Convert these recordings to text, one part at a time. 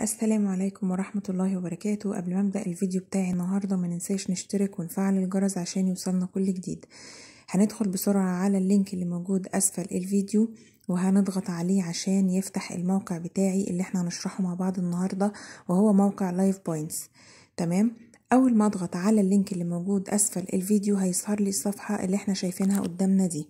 السلام عليكم ورحمة الله وبركاته قبل ما ابدأ الفيديو بتاعي النهاردة ما ننساش نشترك ونفعل الجرس عشان يوصلنا كل جديد هندخل بسرعة على اللينك اللي موجود أسفل الفيديو وهنضغط عليه عشان يفتح الموقع بتاعي اللي احنا هنشرحه مع بعض النهاردة وهو موقع لايف بوينتس تمام أول ما اضغط على اللينك اللي موجود أسفل الفيديو هيظهر لي الصفحة اللي احنا شايفينها قدامنا دي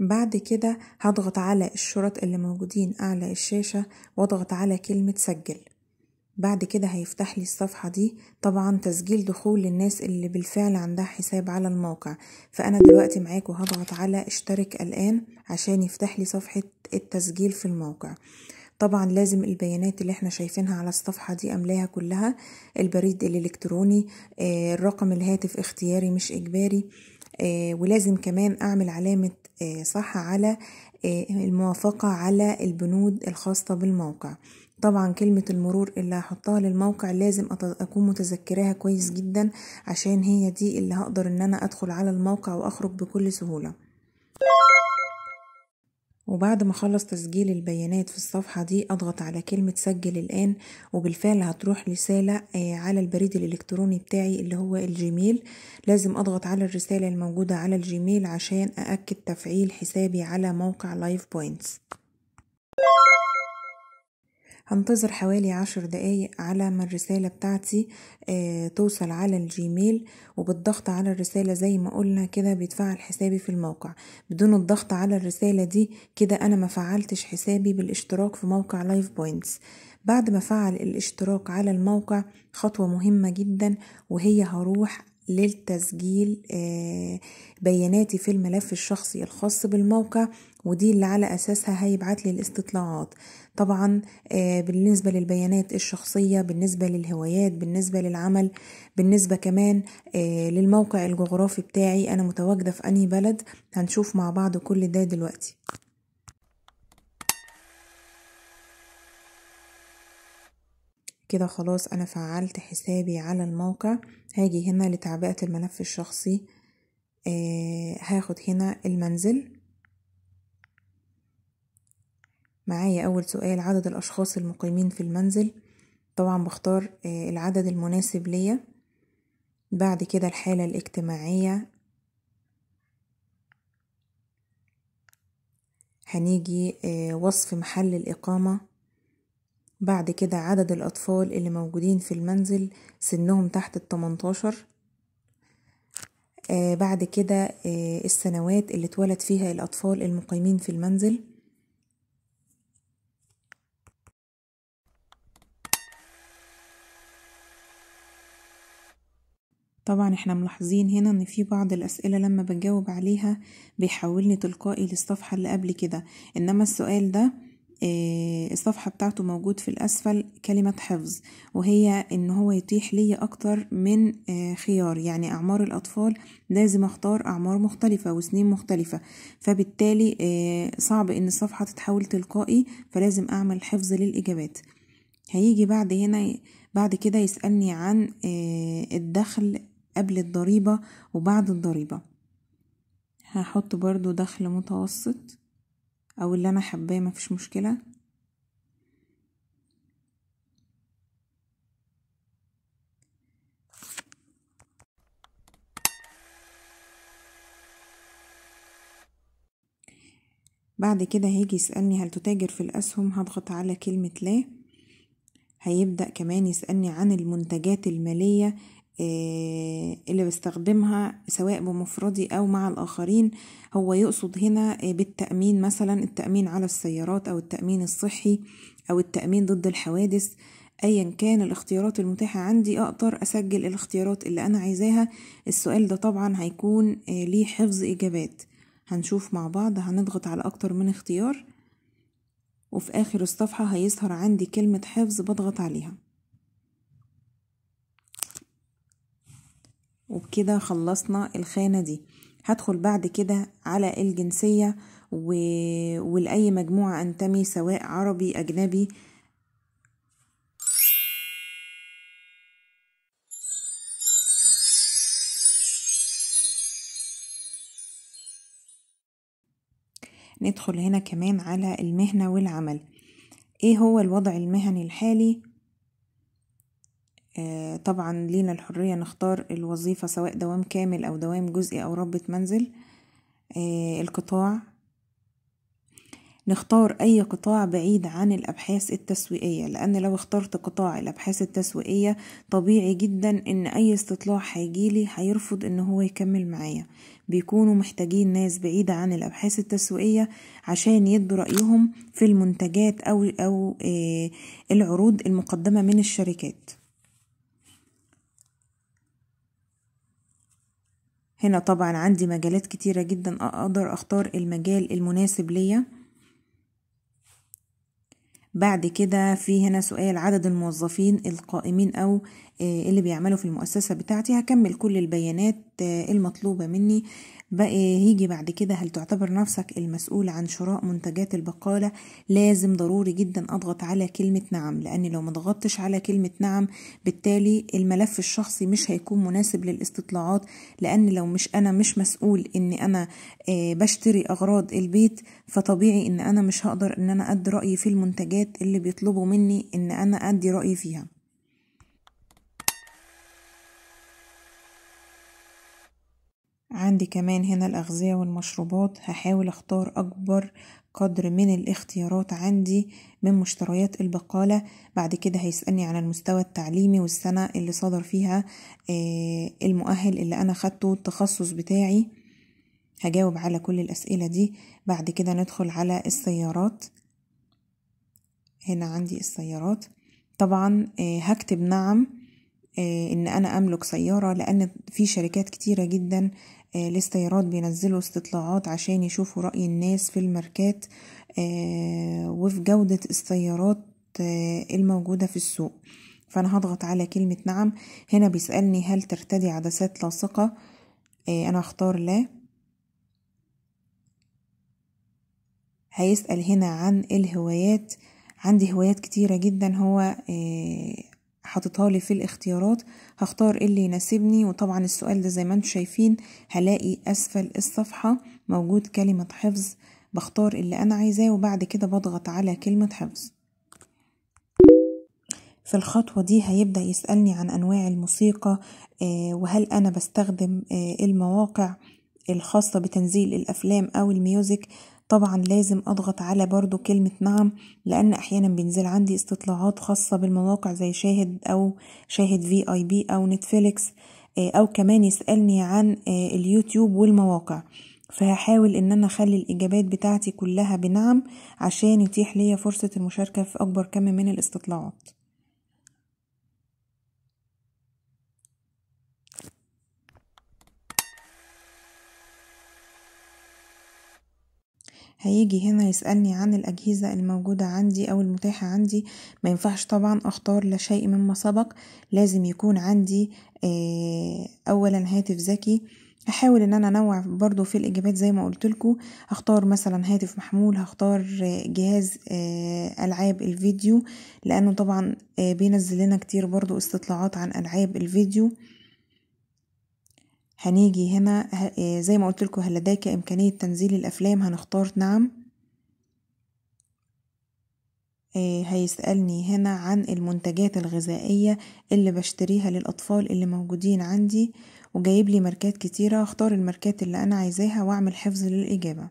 بعد كده هضغط على الشرط اللي موجودين أعلى الشاشة واضغط على كلمة سجل بعد كده هيفتح لي الصفحة دي طبعا تسجيل دخول للناس اللي بالفعل عندها حساب على الموقع فأنا دلوقتي معاكم هضغط على اشترك الآن عشان يفتح لي صفحة التسجيل في الموقع طبعا لازم البيانات اللي احنا شايفينها على الصفحة دي أملاها كلها البريد الإلكتروني آه، الرقم الهاتف اختياري مش إجباري آه، ولازم كمان أعمل علامة آه، صح على آه، الموافقة على البنود الخاصة بالموقع طبعا كلمة المرور اللي هحطها للموقع لازم أكون متذكراها كويس جدا عشان هي دي اللي هقدر إن أنا أدخل على الموقع وأخرج بكل سهولة وبعد ما اخلص تسجيل البيانات في الصفحة دي اضغط على كلمة سجل الآن وبالفعل هتروح رسالة آه، على البريد الإلكتروني بتاعي اللي هو الجيميل لازم اضغط على الرسالة الموجودة على الجيميل عشان أأكد تفعيل حسابي على موقع لايف بوينتس هنتظر حوالي عشر دقايق على ما الرسالة بتاعتي آه، توصل على الجيميل وبالضغط على الرسالة زي ما قلنا كده بيتفعل حسابي في الموقع بدون الضغط على الرسالة دي كده أنا ما فعلتش حسابي بالاشتراك في موقع لايف بوينتس بعد ما فعل الاشتراك على الموقع خطوة مهمة جدا وهي هروح للتسجيل آه، بياناتي في الملف الشخصي الخاص بالموقع ودي اللي على أساسها هيبعت لي الاستطلاعات طبعا آه، بالنسبة للبيانات الشخصية بالنسبة للهوايات بالنسبة للعمل بالنسبة كمان آه، للموقع الجغرافي بتاعي أنا متواجدة في أنهي بلد هنشوف مع بعض كل ده دلوقتي كده خلاص أنا فعلت حسابي على الموقع هاجي هنا لتعبئة الملف الشخصي آه هاخد هنا المنزل معايا أول سؤال عدد الأشخاص المقيمين في المنزل طبعا بختار آه العدد المناسب ليا بعد كده الحالة الاجتماعية هنيجي آه وصف محل الإقامة بعد كده عدد الأطفال اللي موجودين في المنزل سنهم تحت التمنتاشر آه، بعد كده آه، السنوات اللي اتولد فيها الأطفال المقيمين في المنزل طبعا احنا ملاحظين هنا ان في بعض الاسئله لما بجاوب عليها بيحولني تلقائي للصفحه اللي قبل كده انما السؤال ده آه، الصفحة بتاعته موجود في الأسفل كلمة حفظ وهي إن هو يتيح لي أكتر من آه، خيار يعني أعمار الأطفال لازم أختار أعمار مختلفة وسنين مختلفة فبالتالي آه، صعب إن الصفحة تتحول تلقائي فلازم أعمل حفظ للإجابات هيجي بعد هنا بعد كده يسألني عن الدخل قبل الضريبة وبعد الضريبة هحط برضو دخل متوسط او اللي انا حباه مفيش مشكله بعد كده هيجي يسألني هل تتاجر في الأسهم هضغط على كلمة لا هيبدأ كمان يسألني عن المنتجات المالية آه، اللي بستخدمها سواء بمفردي أو مع الآخرين هو يقصد هنا آه، بالتأمين مثلا التأمين على السيارات أو التأمين الصحي أو التأمين ضد الحوادث ايا كان الاختيارات المتاحة عندي اقدر اسجل الاختيارات اللي انا عايزاها السؤال ده طبعا هيكون آه، ليه حفظ اجابات هنشوف مع بعض هنضغط على اكتر من اختيار وفي اخر الصفحة هيظهر عندي كلمة حفظ بضغط عليها وبكده خلصنا الخانة دي هدخل بعد كده على الجنسية و... ولأي مجموعة أنتمي سواء عربي أجنبي ندخل هنا كمان على المهنة والعمل ايه هو الوضع المهني الحالي آه، طبعا لينا الحرية نختار الوظيفة سواء دوام كامل أو دوام جزئي أو ربة منزل آه، القطاع نختار أي قطاع بعيد عن الأبحاث التسويقية لأن لو اخترت قطاع الأبحاث التسويقية طبيعي جدا إن أي استطلاع هيجيلي هيرفض إن هو يكمل معايا بيكونوا محتاجين ناس بعيدة عن الأبحاث التسويقية عشان يدوا رأيهم في المنتجات أو أو آه، العروض المقدمة من الشركات هنا طبعا عندي مجالات كتيرة جدا أقدر أختار المجال المناسب ليا بعد كده في هنا سؤال عدد الموظفين القائمين أو آه، اللي بيعمله في المؤسسة بتاعتي هكمل كل البيانات آه، المطلوبة مني بقى هيجي بعد كده هل تعتبر نفسك المسؤول عن شراء منتجات البقالة لازم ضروري جدا أضغط على كلمة نعم لأن لو ما ضغطتش على كلمة نعم بالتالي الملف الشخصي مش هيكون مناسب للاستطلاعات لأن لو مش أنا مش مسؤول إن أنا آه، بشتري أغراض البيت فطبيعي إن أنا مش هقدر إن أنا أدي رأيي في المنتجات اللي بيطلبوا مني إن أنا أدي رأيي فيها عندي كمان هنا الأغذية والمشروبات هحاول أختار أكبر قدر من الاختيارات عندي من مشتريات البقالة بعد كده هيسألني عن المستوى التعليمي والسنة اللي صدر فيها آه، المؤهل اللي أنا خدته التخصص بتاعي هجاوب على كل الأسئلة دي بعد كده ندخل على السيارات هنا عندي السيارات طبعا آه، هكتب نعم آه، ان انا املك سيارة لان في شركات كتيرة جدا آه، للسيارات بينزلوا استطلاعات عشان يشوفوا رأي الناس في الماركات آه، وفي جودة السيارات الموجودة في السوق فأنا هضغط على كلمة نعم هنا بيسألني هل ترتدي عدسات لاصقة أنا هختار لا هيسأل هنا عن الهوايات عندي هوايات كتيرة جدا هو حاططها لي في الاختيارات هختار إيه اللي يناسبني وطبعا السؤال ده زي ما انتم شايفين هلاقي اسفل الصفحة موجود كلمة حفظ بختار اللي انا عايزاه وبعد كده بضغط على كلمة حفظ في الخطوة دي هيبدأ يسألني عن أنواع الموسيقى آه، وهل أنا بستخدم آه، المواقع الخاصة بتنزيل الأفلام أو الميوزك طبعا لازم اضغط على برضو كلمة نعم لان احيانا بينزل عندي استطلاعات خاصة بالمواقع زي شاهد او شاهد في اي بي او نتفليكس آه، او كمان يسألني عن آه، اليوتيوب والمواقع فهحاول ان انا اخلي الاجابات بتاعتي كلها بنعم عشان يتيح ليا فرصة المشاركة في اكبر كم من الاستطلاعات هيجي هنا يسألني عن الأجهزة الموجودة عندي أو المتاحة عندي ما ينفعش طبعا أختار لا شيء مما سبق لازم يكون عندي آه، أولا هاتف ذكي هحاول ان انا انوع برضو في الاجابات زي ما قلت لكم هختار مثلا هاتف محمول هختار آه، جهاز آه، العاب الفيديو لانه طبعا بينزل لنا كتير برضو استطلاعات عن العاب الفيديو هنيجي هنا آه، زي ما قلت لكم هل لديك إمكانية تنزيل الأفلام هنختار نعم آه، هيسألني هنا عن المنتجات الغذائية اللي بشتريها للأطفال اللي موجودين عندي وجايب لي ماركات كتيرة اختار الماركات اللي أنا عايزاها وأعمل حفظ للإجابة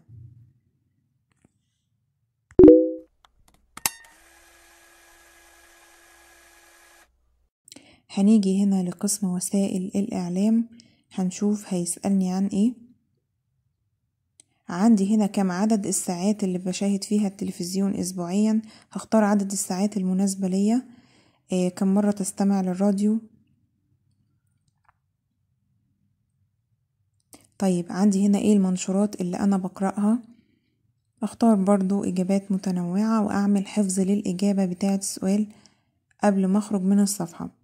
هنيجي هنا لقسم وسائل الإعلام هنشوف هيسألني عن ايه عندي هنا كم عدد الساعات اللي بشاهد فيها التلفزيون اسبوعيا هختار عدد الساعات المناسبة ليا إيه كم مرة تستمع للراديو طيب عندي هنا ايه المنشورات اللي انا بقرأها اختار برضو اجابات متنوعة واعمل حفظ للاجابة بتاعة السؤال قبل ما اخرج من الصفحة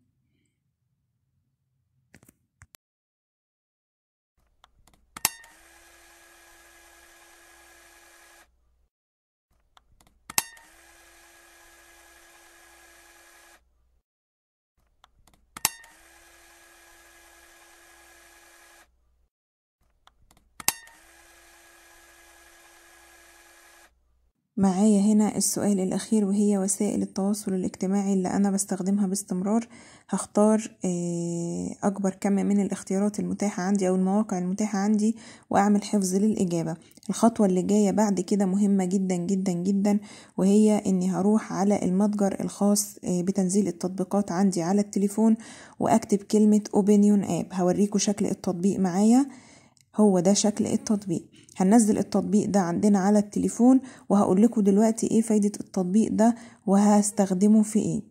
معايا هنا السؤال الأخير وهي وسائل التواصل الاجتماعي اللي أنا بستخدمها باستمرار هختار آه، أكبر كم من الاختيارات المتاحة عندي أو المواقع المتاحة عندي وأعمل حفظ للإجابة الخطوة اللي جاية بعد كده مهمة جدا جدا جدا وهي إني هروح على المتجر الخاص آه، بتنزيل التطبيقات عندي على التليفون وأكتب كلمة Opinion App هوريكم شكل التطبيق معايا هو ده شكل التطبيق هننزل التطبيق ده عندنا على التليفون وهقول لكم دلوقتي ايه فايدة التطبيق ده وهستخدمه في ايه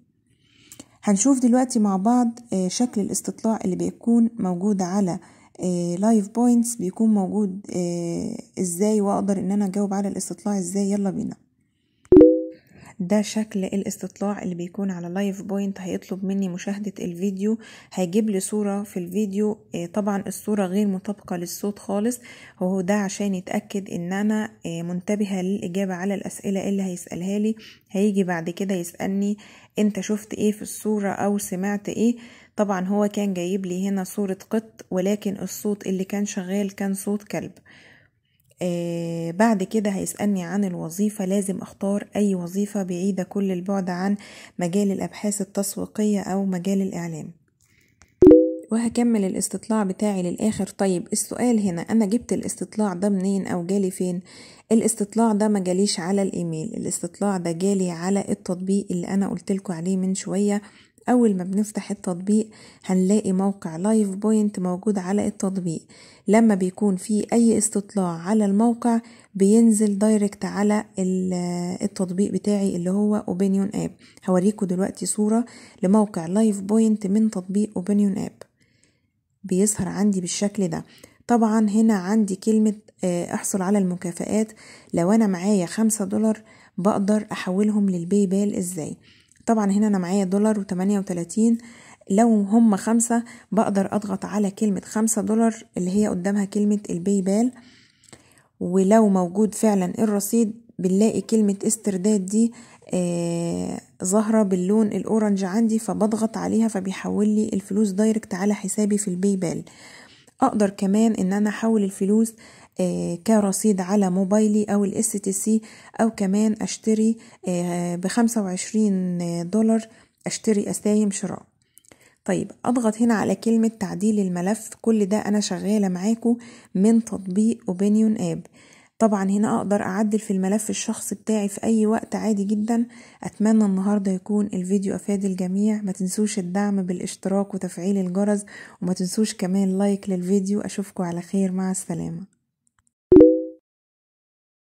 هنشوف دلوقتي مع بعض آه، شكل الاستطلاع اللي بيكون موجود على لايف آه، بوينتس بيكون موجود آه، ازاي واقدر ان انا اجاوب على الاستطلاع ازاي يلا بينا ده شكل الاستطلاع اللي بيكون على لايف بوينت هيطلب مني مشاهدة الفيديو هيجيب لي صورة في الفيديو آه، طبعا الصورة غير مطابقة للصوت خالص وهو ده عشان يتأكد ان انا آه، منتبهة للإجابة على الأسئلة اللي هيسألها لي هيجي بعد كده يسألني انت شفت ايه في الصورة او سمعت ايه طبعا هو كان جايب لي هنا صورة قط ولكن الصوت اللي كان شغال كان صوت كلب آه، بعد كده هيسألني عن الوظيفة لازم أختار أي وظيفة بعيدة كل البعد عن مجال الأبحاث التسويقية أو مجال الإعلام وهكمل الاستطلاع بتاعي للآخر طيب السؤال هنا أنا جبت الاستطلاع ده منين أو جالي فين الاستطلاع ده ما جاليش على الإيميل الاستطلاع ده جالي على التطبيق اللي أنا قلتلكوا عليه من شوية أول ما بنفتح التطبيق هنلاقي موقع لايف بوينت موجود على التطبيق لما بيكون في أي استطلاع على الموقع بينزل دايركت على التطبيق بتاعي اللي هو أوبينيون آب هوريكم دلوقتي صورة لموقع لايف بوينت من تطبيق أوبينيون آب بيظهر عندي بالشكل ده طبعا هنا عندي كلمة آه، احصل على المكافآت لو انا معايا خمسة دولار بقدر احولهم للباي بال ازاي طبعا هنا أنا معايا دولار وتمانية وتلاتين لو هم خمسة بقدر أضغط على كلمة خمسة دولار اللي هي قدامها كلمة الباي بال ولو موجود فعلا الرصيد بنلاقي كلمة استرداد دي آه ظاهرة باللون الأورنج عندي فبضغط عليها فبيحول لي الفلوس دايركت على حسابي في الباي بال أقدر كمان إن أنا أحول الفلوس آه، كرصيد على موبايلي أو الاس تي سي أو كمان أشتري آه، بخمسة وعشرين دولار أشتري أسايم شراء طيب أضغط هنا على كلمة تعديل الملف كل ده أنا شغالة معاكو من تطبيق أوبينيون آب طبعا هنا أقدر أعدل في الملف الشخصي بتاعي في أي وقت عادي جدا أتمنى النهاردة يكون الفيديو أفاد الجميع ما تنسوش الدعم بالاشتراك وتفعيل الجرس وما تنسوش كمان لايك للفيديو اشوفكو على خير مع السلامة